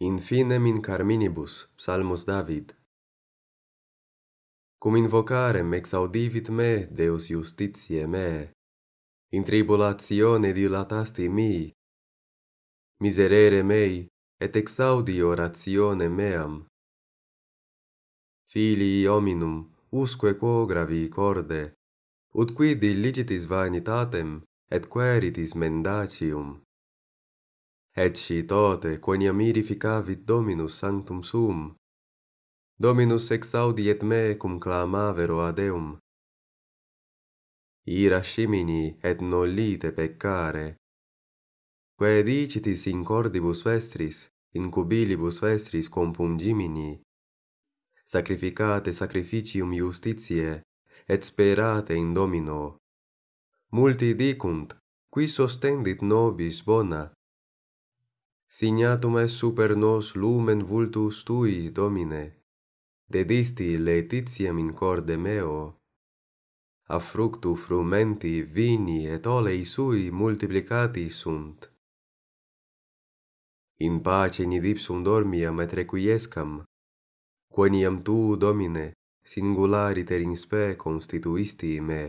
in finem in carminibus, psalmus David. Cum invocarem exaudivit me, Deus justitie me, in tribulatione dilatasti mi, miserere mei, et exaudi oratione meam. Filii hominum, usque quo gravi corde, ut quid illicitis vanitatem, et queritis mendacium et si tote quoniam irificavit Dominus sanctum sum. Dominus exaudi et me cum clamavero ad eum. Ira scimini et nollite peccare. Quae dicitis in cordibus vestris, in cubilibus vestris compungimini, sacrificate sacrificium justitie, et sperate in Domino. Multi dicunt, qui sostendit nobis bona, Signatum est super nos lumen vultus tui, Domine, dedisti laetitiam in corde meo, a fructu frumenti vini et olei sui multiplicati sunt. In pace nid ipsum dormiam et requiescam, queniam tu, Domine, singulariter in spe constituisti me.